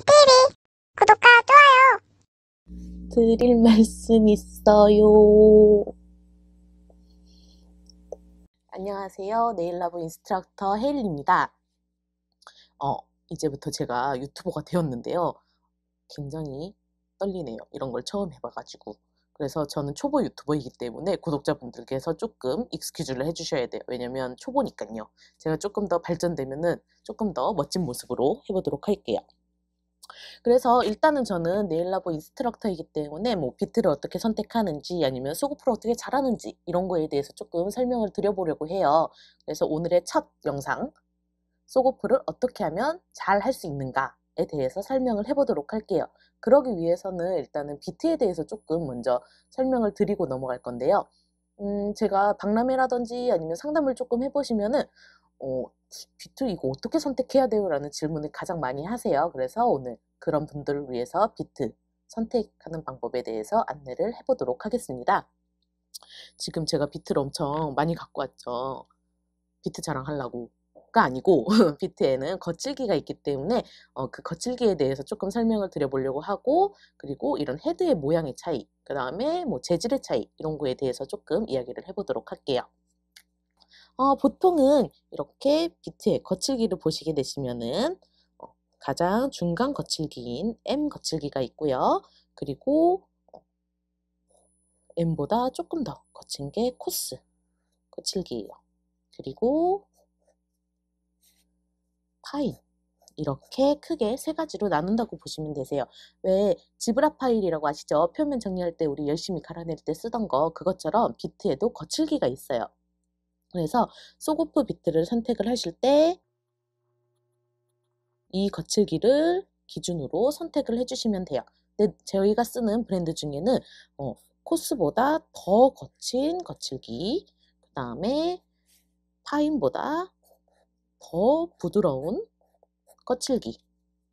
TV 구독과 좋아요 드릴 말씀 있어요 안녕하세요 네일라브 인스트럭터 헤일리입니다 어 이제부터 제가 유튜버가 되었는데요 굉장히 떨리네요 이런 걸 처음 해봐가지고 그래서 저는 초보 유튜버이기 때문에 구독자분들께서 조금 익스큐즈를 해주셔야 돼요. 왜냐면 초보니까요. 제가 조금 더발전되면 조금 더 멋진 모습으로 해보도록 할게요. 그래서 일단은 저는 네일라보 인스트럭터이기 때문에 뭐 비트를 어떻게 선택하는지 아니면 소고프를 어떻게 잘하는지 이런 거에 대해서 조금 설명을 드려보려고 해요. 그래서 오늘의 첫 영상 소고프를 어떻게 하면 잘 할 수 있는가에 대해서 설명을 해보도록 할게요. 그러기 위해서는 일단은 비트에 대해서 조금 먼저 설명을 드리고 넘어갈 건데요. 음, 제가 박람회라든지 아니면 상담을 조금 해보시면은 어, 비트 이거 어떻게 선택해야 돼요? 라는 질문을 가장 많이 하세요. 그래서 오늘 그런 분들을 위해서 비트 선택하는 방법에 대해서 안내를 해보도록 하겠습니다. 지금 제가 비트를 엄청 많이 갖고 왔죠. 비트 자랑하려고. 가 아니고 비트에는 거칠기가 있기 때문에 어, 그 거칠기에 대해서 조금 설명을 드려보려고 하고 그리고 이런 헤드의 모양의 차이 그 다음에 뭐 재질의 차이 이런 거에 대해서 조금 이야기를 해보도록 할게요. 어, 보통은 이렇게 비트의 거칠기를 보시게 되시면은 어, 가장 중간 거칠기인 M 거칠기가 있고요. 그리고 어, M보다 조금 더 거친 게 코스 거칠기예요. 그리고 파인 이렇게 크게 세 가지로 나눈다고 보시면 되세요. 왜 지브라 파일이라고 아시죠? 표면 정리할 때 우리 열심히 갈아낼 때 쓰던 거 그것처럼 비트에도 거칠기가 있어요. 그래서 소고프 비트를 선택을 하실 때 이 거칠기를 기준으로 선택을 해주시면 돼요. 근데 저희가 쓰는 브랜드 중에는 어, 코스보다 더 거친 거칠기, 그 다음에 타임보다더 부드러운 거칠기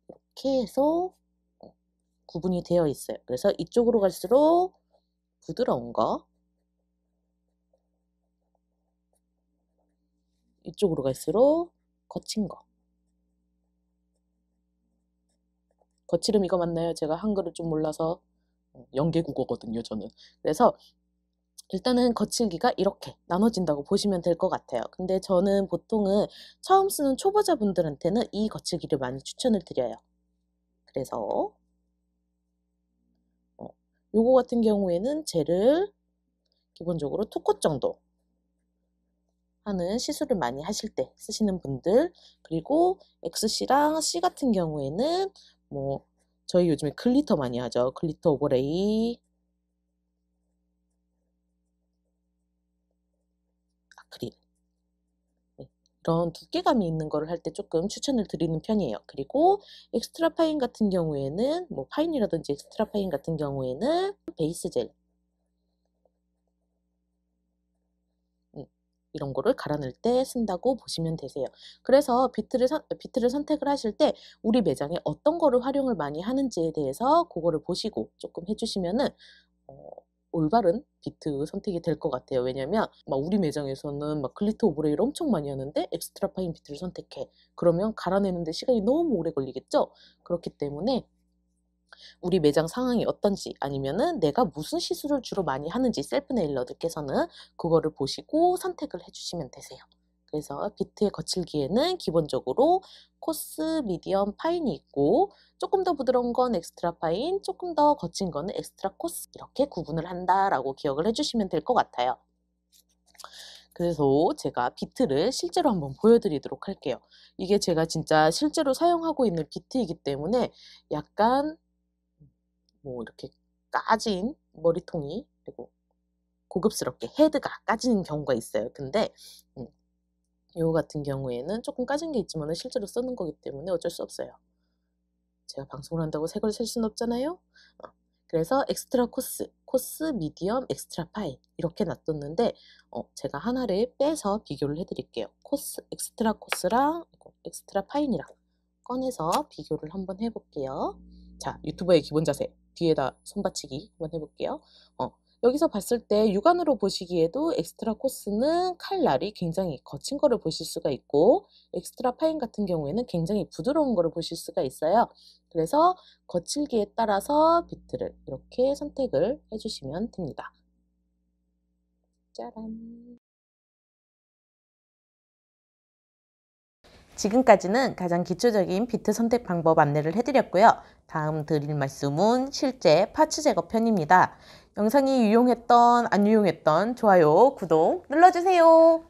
이렇게 해서 어, 구분이 되어 있어요. 그래서 이쪽으로 갈수록 부드러운 거, 이쪽으로 갈수록 거친 거. 거칠음 이거 맞나요? 제가 한글을 좀 몰라서 어, 연계국어거든요, 저는. 그래서 일단은 거칠기가 이렇게 나눠진다고 보시면 될 것 같아요. 근데 저는 보통은 처음 쓰는 초보자분들한테는 이 거칠기를 많이 추천을 드려요. 그래서 어, 요거 같은 경우에는 젤을 기본적으로 두컷 정도 하는 시술을 많이 하실 때 쓰시는 분들 그리고 XC랑 C 같은 경우에는 뭐 저희 요즘에 글리터 많이 하죠. 글리터 오버레이 아크릴 네. 이런 두께감이 있는 거를 할 때 조금 추천을 드리는 편이에요. 그리고 엑스트라 파인 같은 경우에는 뭐 파인이라든지 엑스트라 파인 같은 경우에는 베이스 젤 이런 거를 갈아낼때 쓴다고 보시면 되세요. 그래서 비트를, 선, 비트를 선택을 하실 때 우리 매장에 어떤 거를 활용을 많이 하는지에 대해서 그거를 보시고 조금 해주시면은 어, 올바른 비트 선택이 될 것 같아요. 왜냐면 막 우리 매장에서는 막 글리터 오브레이를 엄청 많이 하는데 엑스트라 파인 비트를 선택해. 그러면 갈아내는데 시간이 너무 오래 걸리겠죠? 그렇기 때문에 우리 매장 상황이 어떤지 아니면은 내가 무슨 시술을 주로 많이 하는지 셀프 네일러들께서는 그거를 보시고 선택을 해주시면 되세요. 그래서 비트의 거칠기에는 기본적으로 코스, 미디엄, 파인이 있고 조금 더 부드러운 건 엑스트라 파인, 조금 더 거친 거는 엑스트라 코스 이렇게 구분을 한다라고 기억을 해주시면 될 것 같아요. 그래서 제가 비트를 실제로 한번 보여드리도록 할게요. 이게 제가 진짜 실제로 사용하고 있는 비트이기 때문에 약간 뭐 이렇게 까진 머리통이 그리고 고급스럽게 헤드가 까진 경우가 있어요. 근데 음, 이거 같은 경우에는 조금 까진 게 있지만 실제로 쓰는 거기 때문에 어쩔 수 없어요. 제가 방송을 한다고 색을 살 수는 없잖아요. 어, 그래서 엑스트라 코스, 코스, 미디엄, 엑스트라 파인 이렇게 놔뒀는데 어, 제가 하나를 빼서 비교를 해드릴게요. 코스, 엑스트라 코스랑 엑스트라 파인이랑 꺼내서 비교를 한번 해볼게요. 자, 유튜버의 기본 자세 뒤에다 손받치기 한번 해볼게요. 어, 여기서 봤을 때 육안으로 보시기에도 엑스트라 코스는 칼날이 굉장히 거친 거를 보실 수가 있고 엑스트라 파인 같은 경우에는 굉장히 부드러운 거를 보실 수가 있어요. 그래서 거칠기에 따라서 비트를 이렇게 선택을 해주시면 됩니다. 짜란 지금까지는 가장 기초적인 비트 선택 방법 안내를 해드렸고요. 다음 드릴 말씀은 실제 파츠 제거 편입니다. 영상이 유용했던 안 유용했던 좋아요, 구독 눌러주세요.